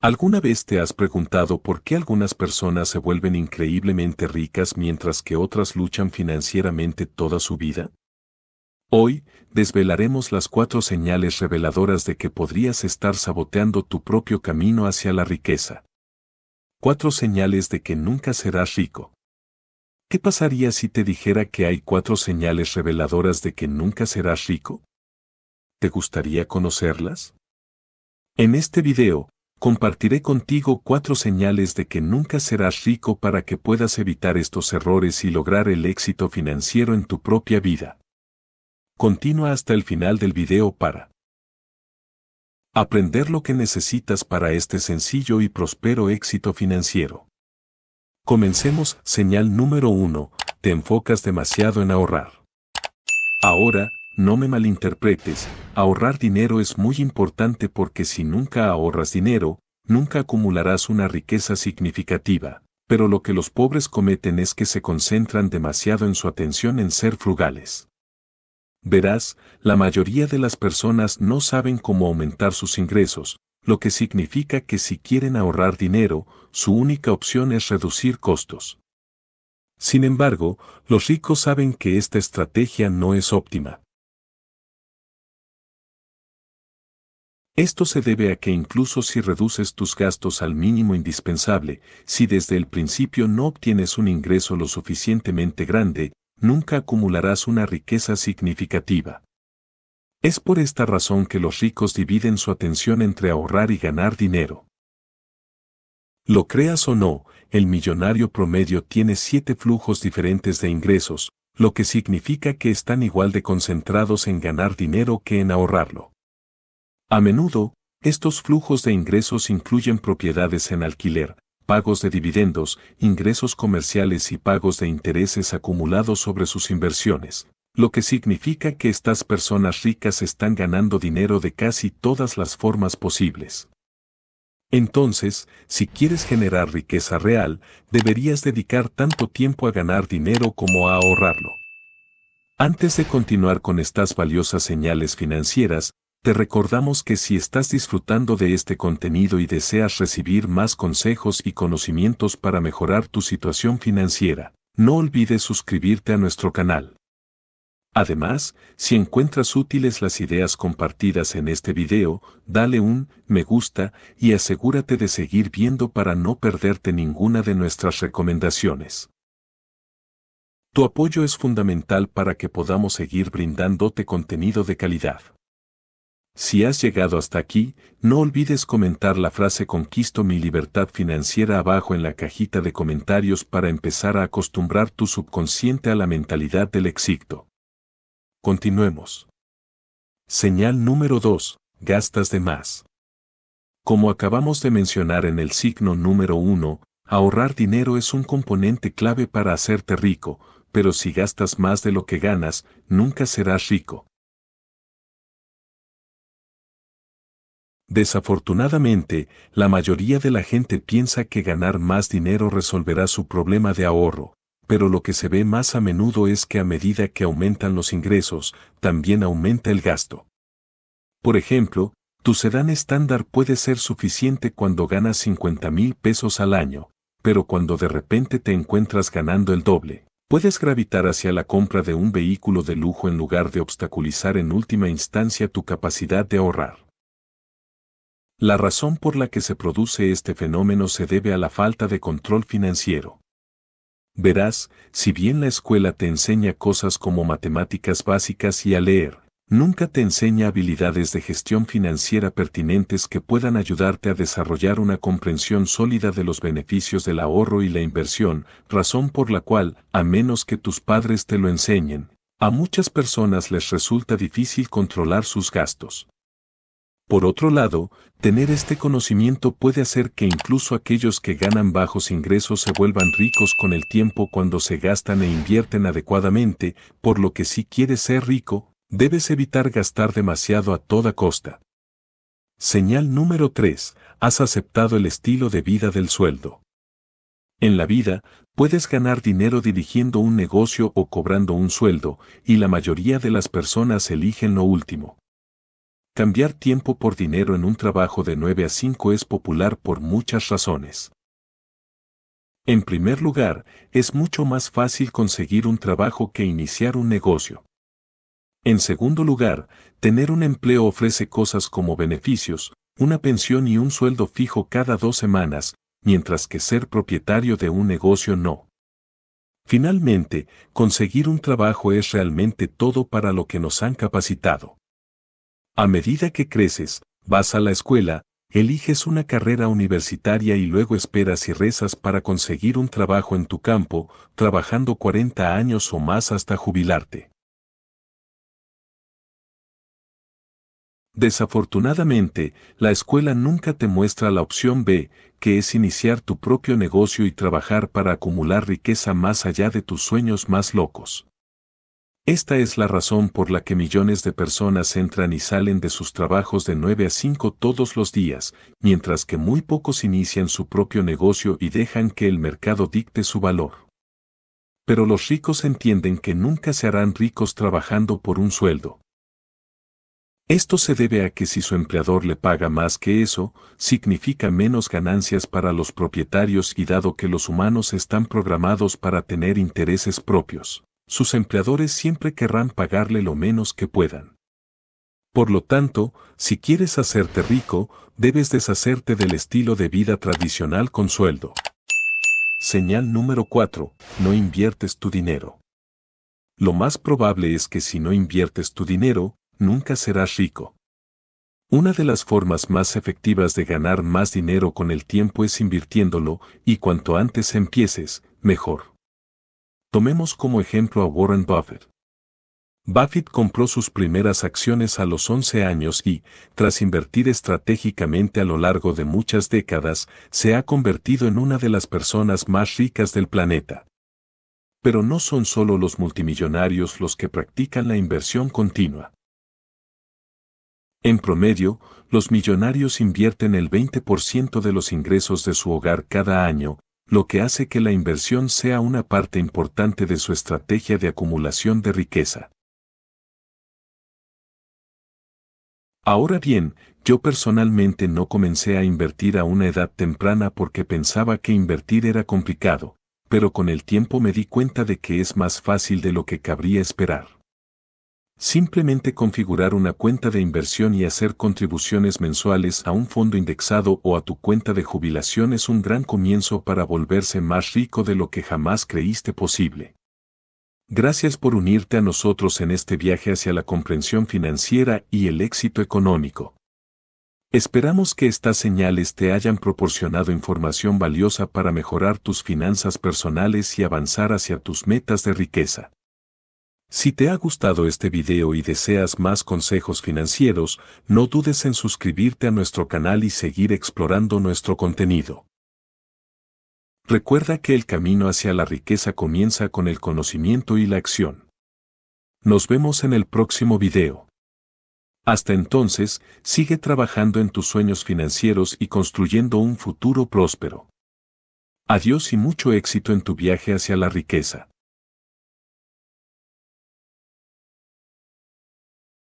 ¿Alguna vez te has preguntado por qué algunas personas se vuelven increíblemente ricas mientras que otras luchan financieramente toda su vida? Hoy, desvelaremos las cuatro señales reveladoras de que podrías estar saboteando tu propio camino hacia la riqueza. Cuatro señales de que nunca serás rico. ¿Qué pasaría si te dijera que hay cuatro señales reveladoras de que nunca serás rico? ¿Te gustaría conocerlas? En este video, compartiré contigo cuatro señales de que nunca serás rico para que puedas evitar estos errores y lograr el éxito financiero en tu propia vida. Continúa hasta el final del video para aprender lo que necesitas para este sencillo y próspero éxito financiero. Comencemos, señal número 1, te enfocas demasiado en ahorrar. Ahora, no me malinterpretes, ahorrar dinero es muy importante porque si nunca ahorras dinero, nunca acumularás una riqueza significativa, pero lo que los pobres cometen es que se concentran demasiado en su atención en ser frugales. Verás, la mayoría de las personas no saben cómo aumentar sus ingresos, lo que significa que si quieren ahorrar dinero, su única opción es reducir costos. Sin embargo, los ricos saben que esta estrategia no es óptima, Esto se debe a que incluso si reduces tus gastos al mínimo indispensable, si desde el principio no obtienes un ingreso lo suficientemente grande, nunca acumularás una riqueza significativa. Es por esta razón que los ricos dividen su atención entre ahorrar y ganar dinero. Lo creas o no, el millonario promedio tiene siete flujos diferentes de ingresos, lo que significa que están igual de concentrados en ganar dinero que en ahorrarlo. A menudo, estos flujos de ingresos incluyen propiedades en alquiler, pagos de dividendos, ingresos comerciales y pagos de intereses acumulados sobre sus inversiones, lo que significa que estas personas ricas están ganando dinero de casi todas las formas posibles. Entonces, si quieres generar riqueza real, deberías dedicar tanto tiempo a ganar dinero como a ahorrarlo. Antes de continuar con estas valiosas señales financieras, te recordamos que si estás disfrutando de este contenido y deseas recibir más consejos y conocimientos para mejorar tu situación financiera, no olvides suscribirte a nuestro canal. Además, si encuentras útiles las ideas compartidas en este video, dale un me gusta y asegúrate de seguir viendo para no perderte ninguna de nuestras recomendaciones. Tu apoyo es fundamental para que podamos seguir brindándote contenido de calidad. Si has llegado hasta aquí, no olvides comentar la frase Conquisto mi libertad financiera abajo en la cajita de comentarios para empezar a acostumbrar tu subconsciente a la mentalidad del éxito. Continuemos. Señal número 2. Gastas de más. Como acabamos de mencionar en el signo número 1, ahorrar dinero es un componente clave para hacerte rico, pero si gastas más de lo que ganas, nunca serás rico. Desafortunadamente, la mayoría de la gente piensa que ganar más dinero resolverá su problema de ahorro, pero lo que se ve más a menudo es que a medida que aumentan los ingresos, también aumenta el gasto. Por ejemplo, tu sedán estándar puede ser suficiente cuando ganas 50 mil pesos al año, pero cuando de repente te encuentras ganando el doble, puedes gravitar hacia la compra de un vehículo de lujo en lugar de obstaculizar en última instancia tu capacidad de ahorrar. La razón por la que se produce este fenómeno se debe a la falta de control financiero. Verás, si bien la escuela te enseña cosas como matemáticas básicas y a leer, nunca te enseña habilidades de gestión financiera pertinentes que puedan ayudarte a desarrollar una comprensión sólida de los beneficios del ahorro y la inversión, razón por la cual, a menos que tus padres te lo enseñen, a muchas personas les resulta difícil controlar sus gastos. Por otro lado, tener este conocimiento puede hacer que incluso aquellos que ganan bajos ingresos se vuelvan ricos con el tiempo cuando se gastan e invierten adecuadamente, por lo que si quieres ser rico, debes evitar gastar demasiado a toda costa. Señal número 3. Has aceptado el estilo de vida del sueldo. En la vida, puedes ganar dinero dirigiendo un negocio o cobrando un sueldo, y la mayoría de las personas eligen lo último. Cambiar tiempo por dinero en un trabajo de 9 a 5 es popular por muchas razones. En primer lugar, es mucho más fácil conseguir un trabajo que iniciar un negocio. En segundo lugar, tener un empleo ofrece cosas como beneficios, una pensión y un sueldo fijo cada dos semanas, mientras que ser propietario de un negocio no. Finalmente, conseguir un trabajo es realmente todo para lo que nos han capacitado. A medida que creces, vas a la escuela, eliges una carrera universitaria y luego esperas y rezas para conseguir un trabajo en tu campo, trabajando 40 años o más hasta jubilarte. Desafortunadamente, la escuela nunca te muestra la opción B, que es iniciar tu propio negocio y trabajar para acumular riqueza más allá de tus sueños más locos. Esta es la razón por la que millones de personas entran y salen de sus trabajos de 9 a 5 todos los días, mientras que muy pocos inician su propio negocio y dejan que el mercado dicte su valor. Pero los ricos entienden que nunca se harán ricos trabajando por un sueldo. Esto se debe a que si su empleador le paga más que eso, significa menos ganancias para los propietarios y dado que los humanos están programados para tener intereses propios sus empleadores siempre querrán pagarle lo menos que puedan. Por lo tanto, si quieres hacerte rico, debes deshacerte del estilo de vida tradicional con sueldo. Señal número 4. No inviertes tu dinero. Lo más probable es que si no inviertes tu dinero, nunca serás rico. Una de las formas más efectivas de ganar más dinero con el tiempo es invirtiéndolo, y cuanto antes empieces, mejor. Tomemos como ejemplo a Warren Buffett. Buffett compró sus primeras acciones a los 11 años y, tras invertir estratégicamente a lo largo de muchas décadas, se ha convertido en una de las personas más ricas del planeta. Pero no son solo los multimillonarios los que practican la inversión continua. En promedio, los millonarios invierten el 20% de los ingresos de su hogar cada año, lo que hace que la inversión sea una parte importante de su estrategia de acumulación de riqueza. Ahora bien, yo personalmente no comencé a invertir a una edad temprana porque pensaba que invertir era complicado, pero con el tiempo me di cuenta de que es más fácil de lo que cabría esperar. Simplemente configurar una cuenta de inversión y hacer contribuciones mensuales a un fondo indexado o a tu cuenta de jubilación es un gran comienzo para volverse más rico de lo que jamás creíste posible. Gracias por unirte a nosotros en este viaje hacia la comprensión financiera y el éxito económico. Esperamos que estas señales te hayan proporcionado información valiosa para mejorar tus finanzas personales y avanzar hacia tus metas de riqueza. Si te ha gustado este video y deseas más consejos financieros, no dudes en suscribirte a nuestro canal y seguir explorando nuestro contenido. Recuerda que el camino hacia la riqueza comienza con el conocimiento y la acción. Nos vemos en el próximo video. Hasta entonces, sigue trabajando en tus sueños financieros y construyendo un futuro próspero. Adiós y mucho éxito en tu viaje hacia la riqueza.